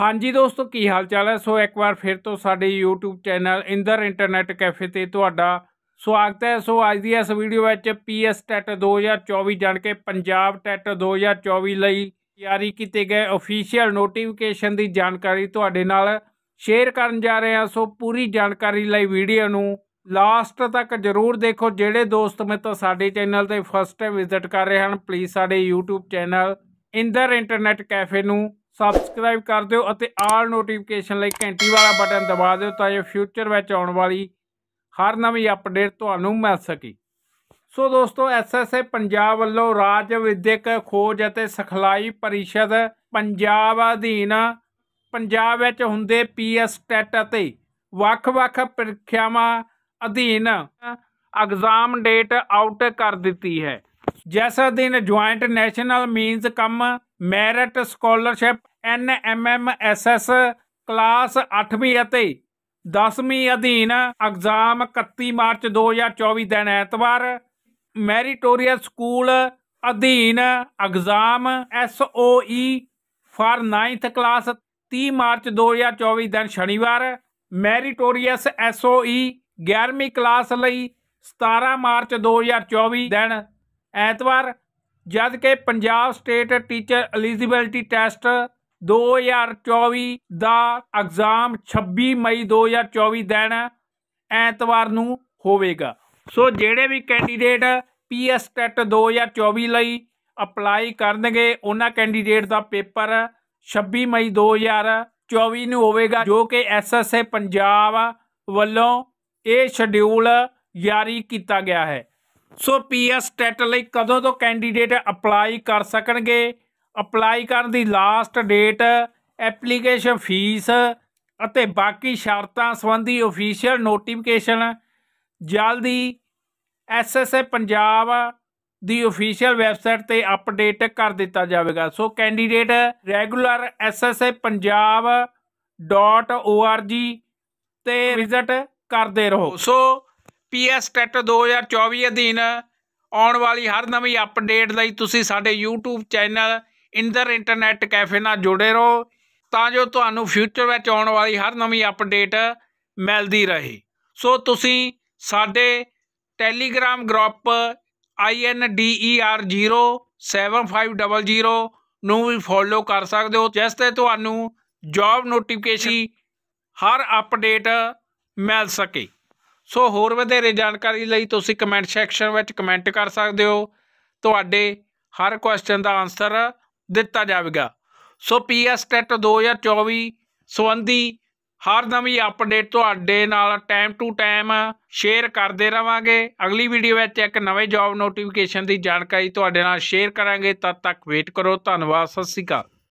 ਹਾਂਜੀ ਦੋਸਤੋ ਕੀ ਹਾਲ ਚਾਲ ਹੈ ਸੋ ਇੱਕ ਵਾਰ ਫਿਰ ਤੋਂ ਸਾਡੇ YouTube channel Inder internet cafe ਤੇ ਤੁਹਾਡਾ ਸਵਾਗਤ ਹੈ ਸੋ ਅੱਜ ਦੀ ਇਸ ਵੀਡੀਓ ਵਿੱਚ ਪੀਐਸ ਟੈਟ 2024 ਜਾਣ ਕੇ ਪੰਜਾਬ ਟੈਟ 2024 ਲਈ ਤਿਆਰੀ ਕੀਤੇ ਗਏ ਅਫੀਸ਼ੀਅਲ ਨੋਟੀਫਿਕੇਸ਼ਨ ਦੀ ਜਾਣਕਾਰੀ ਤੁਹਾਡੇ ਨਾਲ ਸ਼ੇਅਰ ਕਰਨ ਜਾ ਰਹੇ ਹਾਂ ਸੋ ਪੂਰੀ ਜਾਣਕਾਰੀ ਲਈ ਵੀਡੀਓ ਨੂੰ ਲਾਸਟ ਤੱਕ ਜਰੂਰ ਦੇਖੋ ਜਿਹੜੇ ਦੋਸਤ ਮੇਰੇ ਤੋਂ ਸਾਡੇ ਚੈਨਲ ਤੇ ਫਸਟ ਟਾਈਮ ਵਿਜ਼ਿਟ ਕਰ ਰਹੇ ਹਨ ਪਲੀਜ਼ ਸਾਡੇ YouTube channel Inder internet cafe ਨੂੰ ਸਬਸਕ੍ਰਾਈਬ ਕਰ ਦਿਓ ਅਤੇ ਆਲ ਨੋਟੀਫਿਕੇਸ਼ਨ ਲਈ ਘੰਟੀ ਵਾਲਾ ਬਟਨ ਦਬਾ ਦਿਓ ਤਾਂ ਜੋ ਫਿਊਚਰ ਵਿੱਚ ਆਉਣ ਵਾਲੀ ਹਰ ਨਵੀਂ ਅਪਡੇਟ ਤੁਹਾਨੂੰ ਮਿਲ ਸਕੇ ਸੋ ਦੋਸਤੋ ਐਸਐਸਏ ਪੰਜਾਬ ਵੱਲੋਂ ਰਾਜ ਵਿਦਿਅਕ ਖੋਜ ਅਤੇ ਸਖਲਾਈ ਪਰਿਸ਼ਦ ਪੰਜਾਬ ਅਧੀਨ ਪੰਜਾਬ ਵਿੱਚ ਹੁੰਦੇ ਪੀਐਸ ਟੈਟ e ਅਤੇ ਵੱਖ-ਵੱਖ ਪ੍ਰੀਖਿਆਵਾਂ ਅਧੀਨ ਐਗਜ਼ਾਮ ਡੇਟ ਆਊਟ ਕਰ ਦਿੱਤੀ ਹੈ ਜੈਸਾ ਦਿਨ joint national means cum merit scholarship N M M S S class 8ਵੀਂ ਅਤੇ 10ਵੀਂ ਅਧੀਨ ਐਗਜ਼ਾਮ 31 ਮਾਰਚ 2024 ਦਿਨ ਐਤਵਾਰ ਮੈਰੀਟੋਰੀਅਸ ਸਕੂਲ ਅਧੀਨ exam S O E for 9th class 30 March 2024 ਦਿਨ ਸ਼ਨੀਵਾਰ ਮੈਰੀਟੋਰੀਅਸ ਐਸ ਓ ਈ 11ਵੀਂ ਕਲਾਸ ਲਈ 17 ਮਾਰਚ 2024 ਦਿਨ ਐਤਵਾਰ ਜਦ ਕਿ Punjab state teacher eligibility test 2024 ਦਾ ਐਗਜ਼ਾਮ 26 ਮਈ 2024 ਦਿਨ ਐਤਵਾਰ ਨੂੰ ਹੋਵੇਗਾ ਸੋ ਜਿਹੜੇ ਵੀ ਕੈਂਡੀਡੇਟ ਪੀਐਸ ਟੈਟ 2024 ਲਈ ਅਪਲਾਈ ਕਰਨਗੇ ਉਹਨਾਂ ਕੈਂਡੀਡੇਟ ਦਾ ਪੇਪਰ 26 ਮਈ 2024 ਨੂੰ ਹੋਵੇਗਾ ਜੋ ਕਿ ਐਸਐਸਏ ਪੰਜਾਬ ਵੱਲੋਂ ਇਹ ਸ਼ਡਿਊਲ ਜਾਰੀ ਕੀਤਾ ਗਿਆ ਹੈ ਸੋ ਪੀਐਸ ਟੈਟ ਲਈ ਕਦੋਂ ਤੋਂ ਕੈਂਡੀਡੇਟ ਅਪਲਾਈ ਕਰ ਸਕਣਗੇ ਅਪਲਾਈ ਕਰਨ ਦੀ ਲਾਸਟ ਡੇਟ ਐਪਲੀਕੇਸ਼ਨ ਫੀਸ ਅਤੇ ਬਾਕੀ ਸ਼ਰਤਾਂ ਸੰਬੰਧੀ ਅਫੀਸ਼ੀਅਲ ਨੋਟੀਫਿਕੇਸ਼ਨ ਜਲਦੀ ਐਸਐਸਏ ਪੰਜਾਬ ਦੀ ਅਫੀਸ਼ੀਅਲ ਵੈਬਸਾਈਟ ਤੇ ਅਪਡੇਟ ਕਰ ਦਿੱਤਾ ਜਾਵੇਗਾ so candidate regular SSA Punjab .org ਤੇ ਵਿਜ਼ਿਟ ਕਰਦੇ ਰਹੋ ਸੋ ਪੀਐਸ ਟੈਟ 2024 ਅਧੀਨ ਆਉਣ ਵਾਲੀ ਹਰ ਨਵੀਂ ਅਪਡੇਟ ਲਈ ਤੁਸੀਂ ਸਾਡੇ YouTube channel Inder internet cafe ਨਾਲ ਜੁੜੇ ਰਹੋ ਤਾਂ ਜੋ ਤੁਹਾਨੂੰ ਫਿਊਚਰ ਵਿੱਚ ਆਉਣ ਵਾਲੀ ਹਰ ਨਵੀਂ ਅਪਡੇਟ ਮਿਲਦੀ ਰਹੇ ਸੋ ਤੁਸੀਂ ਸਾਡੇ ਟੈਲੀਗ੍ਰਾਮ ਗਰੁੱਪ INDER07500 ਨੂੰ ਵੀ ਫੋਲੋ ਕਰ ਸਕਦੇ ਹੋ ਜਿਸ ਤੇ ਤੁਹਾਨੂੰ ਜੌਬ ਨੋਟੀਫਿਕੇਸ਼ਨ ਹਰ ਅਪਡੇਟ ਮਿਲ ਸਕੇ ਸੋ ਹੋਰ ਵਧੇਰੇ ਜਾਣਕਾਰੀ ਲਈ ਤੁਸੀਂ ਕਮੈਂਟ ਸੈਕਸ਼ਨ ਵਿੱਚ ਕਮੈਂਟ ਕਰ ਸਕਦੇ ਹੋ ਤੁਹਾਡੇ ਹਰ ਕੁਐਸਚਨ ਦਾ ਆਨਸਰ ਦਿੱਤਾ ਜਾਵੇਗਾ ਸੋ ਪੀਐਸ ਟੈਟ 2024 ਸੰਬੰਧੀ ਹਰ ਨਵੀਂ ਅਪਡੇਟ ਤੁਹਾਡੇ ਨਾਲ ਟਾਈਮ ਟੂ ਟਾਈਮ ਸ਼ੇਅਰ ਕਰਦੇ ਰਵਾਂਗੇ ਅਗਲੀ ਵੀਡੀਓ ਵਿੱਚ ਇੱਕ ਨਵੇਂ ਜੌਬ ਨੋਟੀਫਿਕੇਸ਼ਨ ਦੀ ਜਾਣਕਾਰੀ ਤੁਹਾਡੇ ਨਾਲ ਸ਼ੇਅਰ ਕਰਾਂਗੇ ਤਦ ਤੱਕ ਵੇਟ ਕਰੋ ਧੰਨਵਾਦ ਸਤਿ ਸ਼੍ਰੀ ਅਕਾਲ